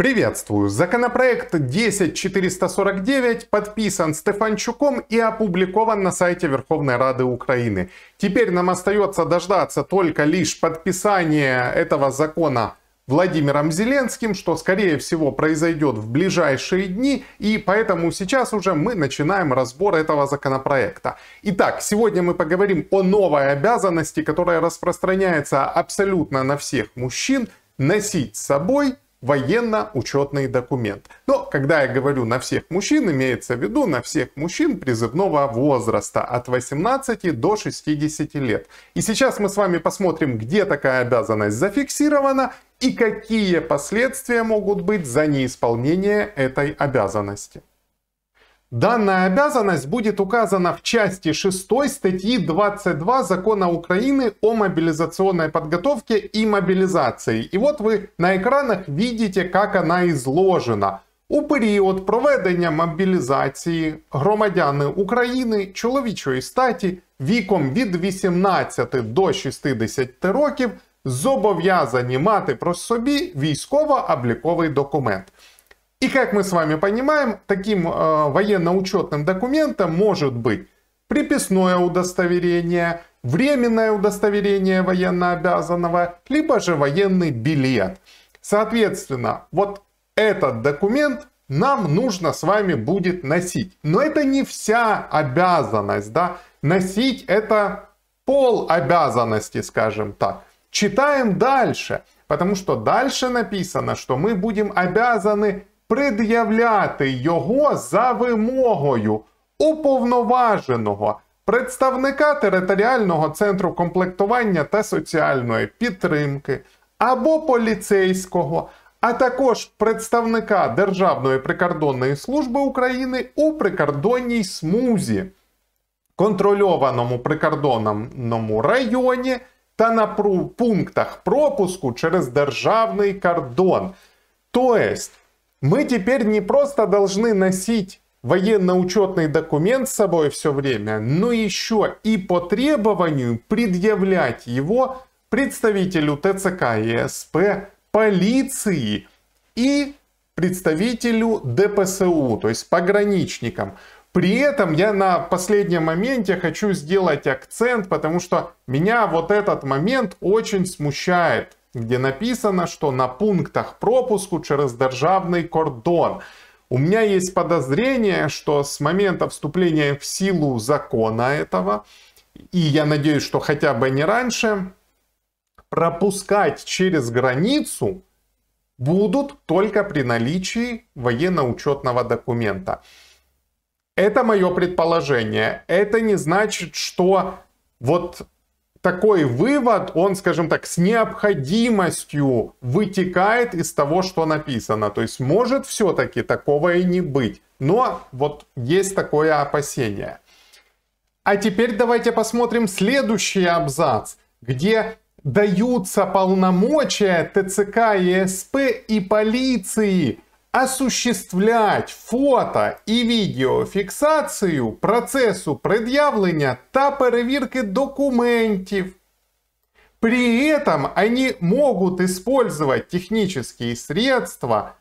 Приветствую! Законопроект 10449 подписан Стефанчуком и опубликован на сайте Верховной Рады Украины. Теперь нам остается дождаться только лишь подписания этого закона Владимиром Зеленским, что скорее всего произойдет в ближайшие дни, и поэтому сейчас уже мы начинаем разбор этого законопроекта. Итак, сегодня мы поговорим о новой обязанности, которая распространяется абсолютно на всех мужчин, носить с собой военно-учетный документ. Но когда я говорю на всех мужчин, имеется в виду на всех мужчин призывного возраста от 18 до 60 лет. И сейчас мы с вами посмотрим, где такая обязанность зафиксирована и какие последствия могут быть за неисполнение этой обязанности. Данная обязанность будет указана в части 6 статьи 22 Закона Украины о мобилизационной подготовке и мобилизации. И вот вы на екранах видите, как она изложена. У період проведення мобілізації громадяни України чоловічої статі віком від 18 до 60 років зобов'язані мати про собі військово-обліковий документ. И как мы с вами понимаем, таким э, военно-учетным документом может быть приписное удостоверение, временное удостоверение военнообязанного, либо же военный билет. Соответственно, вот этот документ нам нужно с вами будет носить. Но это не вся обязанность, да. Носить это пол обязанности, скажем так. Читаем дальше, потому что дальше написано, что мы будем обязаны пред'являти його за вимогою уповноваженого представника територіального центру комплектування та соціальної підтримки або поліцейського, а також представника Державної прикордонної служби України у прикордонній смузі, контрольованому прикордонному районі. Та на пунктах пропуску через державний кордон. Тобто, Мы теперь не просто должны носить военно-учетный документ с собой все время, но еще и по требованию предъявлять его представителю ТЦК ЕСП, полиции и представителю ДПСУ, то есть пограничникам. При этом я на последнем моменте хочу сделать акцент, потому что меня вот этот момент очень смущает где написано, что на пунктах пропуску через державный кордон. У меня есть подозрение, что с момента вступления в силу закона этого, и я надеюсь, что хотя бы не раньше, пропускать через границу будут только при наличии военно-учетного документа. Это мое предположение. Это не значит, что вот такой вывод, он, скажем так, с необходимостью вытекает из того, что написано. То есть может все-таки такого и не быть. Но вот есть такое опасение. А теперь давайте посмотрим следующий абзац, где даются полномочия ТЦК и СП и полиции – осуществлять фото и відеофіксацію процесу пред'явлення та перевірки документів. При этом они могут использовать технические средства,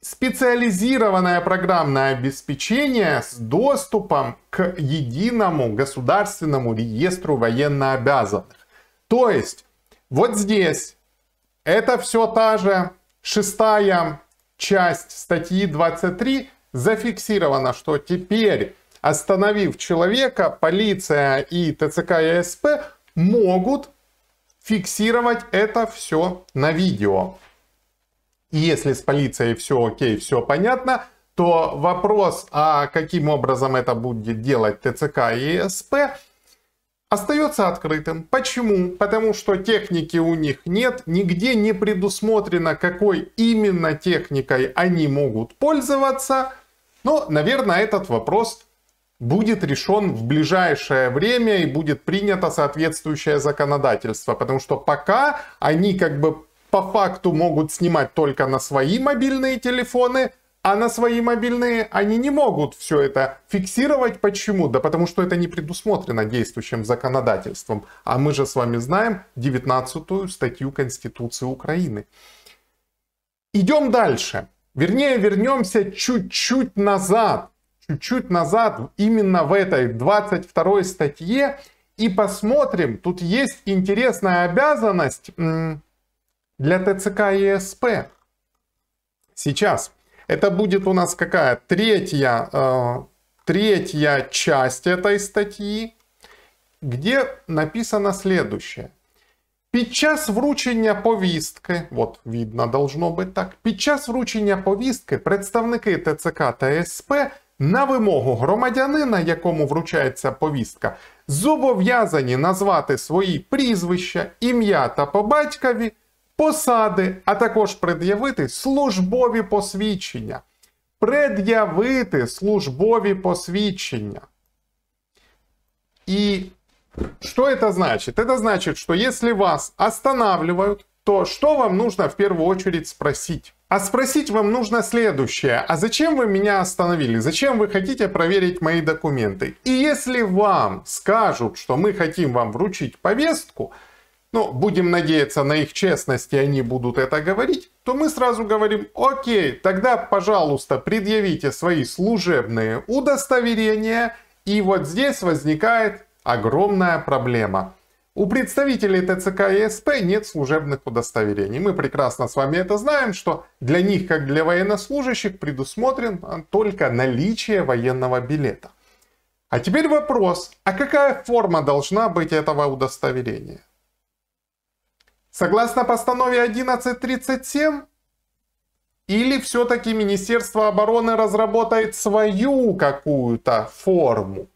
специализированное программное обеспечение с доступом к единому государственному реестру военнообязанных. То есть вот здесь это все та же шестая часть статьи 23 зафиксировано, что теперь, остановив человека, полиция и ТЦК и АСП могут фиксировать это все на видео. И если с полицией все окей, все понятно, то вопрос, а каким образом это будет делать ТЦК и СП, остается открытым. Почему? Потому что техники у них нет, нигде не предусмотрено, какой именно техникой они могут пользоваться. Но, наверное, этот вопрос будет решен в ближайшее время и будет принято соответствующее законодательство. Потому что пока они как бы по факту могут снимать только на свои мобильные телефоны, а на свои мобильные они не могут все это фиксировать. Почему? Да потому что это не предусмотрено действующим законодательством. А мы же с вами знаем 19 статью Конституции Украины. Идем дальше. Вернее, вернемся чуть-чуть назад. Чуть-чуть назад, именно в этой 22 статье. И посмотрим, тут есть интересная обязанность для ТЦК и СП. Сейчас. Это будет у нас какая? Третья, э, третья часть этой статьи, где написано следующее. Під час вручення повістки, от видно должно бути так, під час вручення повістки представники ТЦК та СП на вимогу громадянина, якому вручається повістка, зобов'язані назвати свої прізвища, ім'я та по батькові, посади, а також пред'явити службові посвідчення. Пред'явити службові посвідчення. И что это значит? Это значит, что если вас останавливают, то что вам нужно в первую очередь спросить? А спросить вам нужно следующее. А зачем вы меня остановили? Зачем вы хотите проверить мои документы? И если вам скажут, что мы хотим вам вручить повестку, ну, будем надеяться на их честность, и они будут это говорить, то мы сразу говорим, окей, тогда, пожалуйста, предъявите свои служебные удостоверения. И вот здесь возникает огромная проблема. У представителей ТЦК и СП нет служебных удостоверений. Мы прекрасно с вами это знаем, что для них, как для военнослужащих, предусмотрен только наличие военного билета. А теперь вопрос, а какая форма должна быть этого удостоверения? Согласно постанове 1137, или все-таки Министерство обороны разработает свою какую-то форму?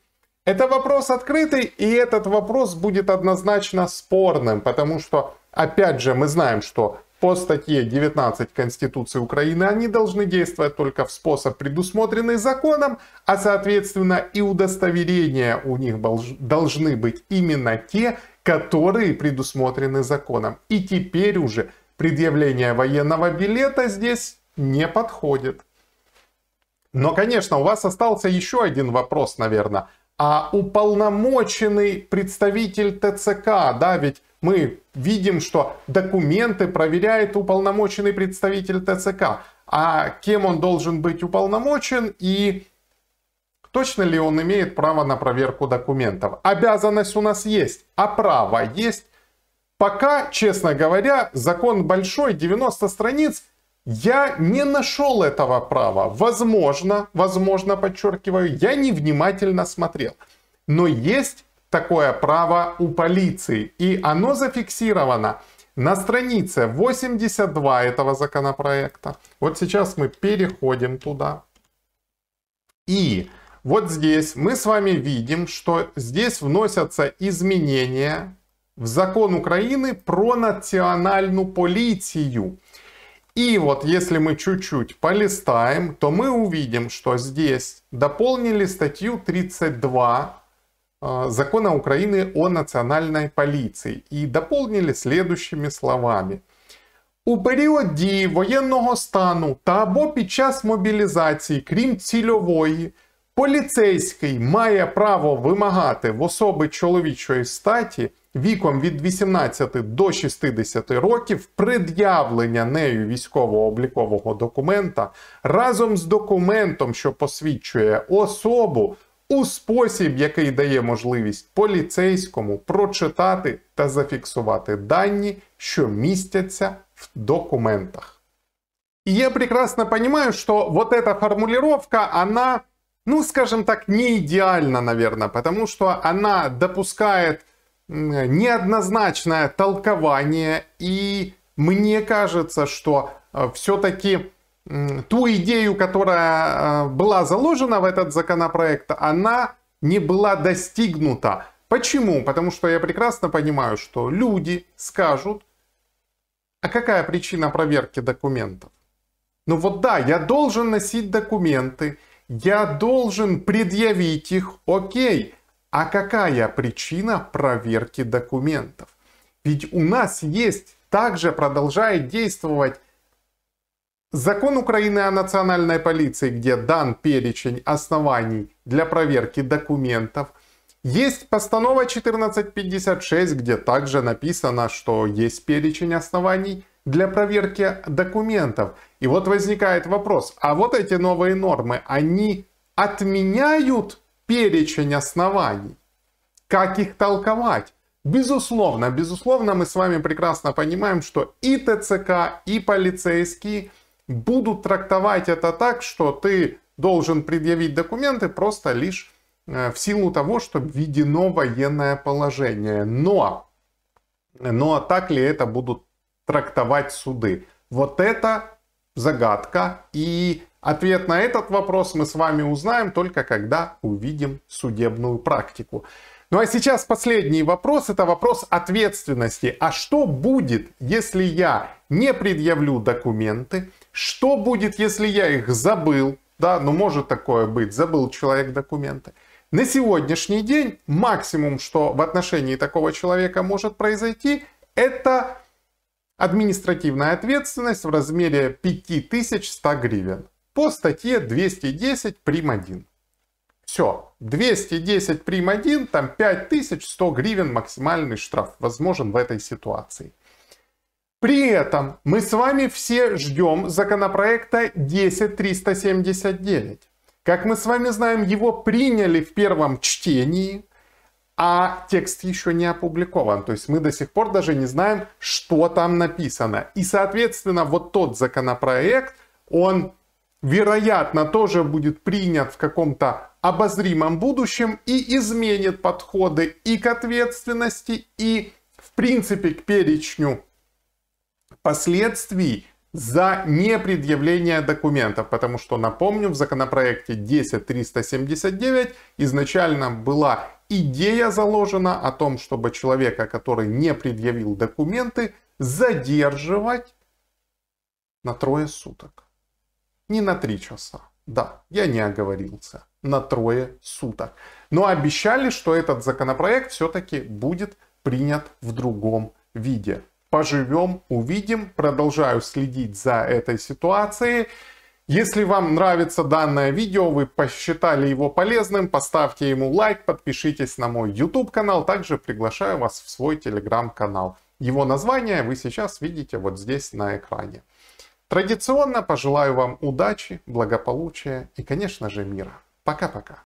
Это вопрос открытый, и этот вопрос будет однозначно спорным, потому что, опять же, мы знаем, что по статье 19 Конституции Украины они должны действовать только в способ, предусмотренный законом, а соответственно и удостоверения у них должны быть именно те, которые предусмотрены законом. И теперь уже предъявление военного билета здесь не подходит. Но, конечно, у вас остался еще один вопрос, наверное а уполномоченный представитель ТЦК, да, ведь мы видим, что документы проверяет уполномоченный представитель ТЦК, а кем он должен быть уполномочен и точно ли он имеет право на проверку документов. Обязанность у нас есть, а право есть. Пока, честно говоря, закон большой, 90 страниц, я не нашел этого права. Возможно, возможно, подчеркиваю, я невнимательно смотрел. Но есть такое право у полиции, и оно зафиксировано на странице 82 этого законопроекта. Вот сейчас мы переходим туда. И вот здесь мы с вами видим, что здесь вносятся изменения в закон Украины про национальную полицию. И вот если мы чуть-чуть полистаем, то мы увидим, что здесь дополнили статью 32 э, закона Украины о национальной полиции и дополнили следующими словами. У період дії воєнного стану та або під час мобілізації, крім цільової, Поліцейський має право вимагати в особи чоловічої статі віком від 18 до 60 років пред'явлення нею військово-облікового документа разом з документом, що посвідчує особу, у спосіб, який дає можливість поліцейському прочитати та зафіксувати дані, що містяться в документах. І я прекрасно понимаю, що вот эта формулировка, она ну, скажем так, не идеально, наверное, потому что она допускает неоднозначное толкование, и мне кажется, что э, все-таки ту идею, которая э, была заложена в этот законопроект, она не была достигнута. Почему? Потому что я прекрасно понимаю, что люди скажут, а какая причина проверки документов? Ну вот да, я должен носить документы, я должен предъявить их, окей. А какая причина проверки документов? Ведь у нас есть, также продолжает действовать закон Украины о национальной полиции, где дан перечень оснований для проверки документов. Есть постанова 1456, где также написано, что есть перечень оснований – для проверки документов. И вот возникает вопрос, а вот эти новые нормы, они отменяют перечень оснований? Как их толковать? Безусловно, безусловно, мы с вами прекрасно понимаем, что и ТЦК, и полицейские будут трактовать это так, что ты должен предъявить документы просто лишь э, в силу того, что введено военное положение. Но, но так ли это будут трактовать суды? Вот это загадка. И ответ на этот вопрос мы с вами узнаем только когда увидим судебную практику. Ну а сейчас последний вопрос, это вопрос ответственности. А что будет, если я не предъявлю документы? Что будет, если я их забыл? Да, ну может такое быть, забыл человек документы. На сегодняшний день максимум, что в отношении такого человека может произойти, это Административная ответственность в размере 5100 гривен по статье 210 прим. 1. Все, 210 прим. 1, там 5100 гривен максимальный штраф возможен в этой ситуации. При этом мы с вами все ждем законопроекта 10379. Как мы с вами знаем, его приняли в первом чтении, а текст еще не опубликован. То есть мы до сих пор даже не знаем, что там написано. И, соответственно, вот тот законопроект, он, вероятно, тоже будет принят в каком-то обозримом будущем и изменит подходы и к ответственности, и, в принципе, к перечню последствий за непредъявление документов, потому что, напомню, в законопроекте 10.379 изначально была идея заложена о том, чтобы человека, который не предъявил документы, задерживать на трое суток. Не на три часа. Да, я не оговорился. На трое суток. Но обещали, что этот законопроект все-таки будет принят в другом виде. Поживем, увидим. Продолжаю следить за этой ситуацией. Если вам нравится данное видео, вы посчитали его полезным, поставьте ему лайк, подпишитесь на мой YouTube канал, также приглашаю вас в свой Telegram канал. Его название вы сейчас видите вот здесь на экране. Традиционно пожелаю вам удачи, благополучия и, конечно же, мира. Пока-пока.